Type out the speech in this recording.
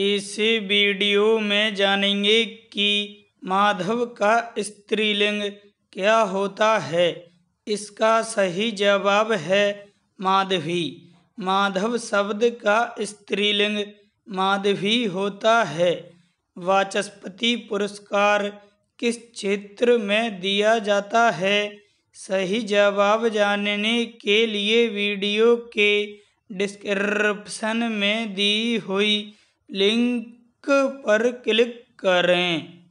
इस वीडियो में जानेंगे कि माधव का स्त्रीलिंग क्या होता है इसका सही जवाब है माधवी माधव शब्द का स्त्रीलिंग माधवी होता है वाचस्पति पुरस्कार किस क्षेत्र में दिया जाता है सही जवाब जानने के लिए वीडियो के डिस्क्रिप्शन में दी हुई लिंक पर क्लिक करें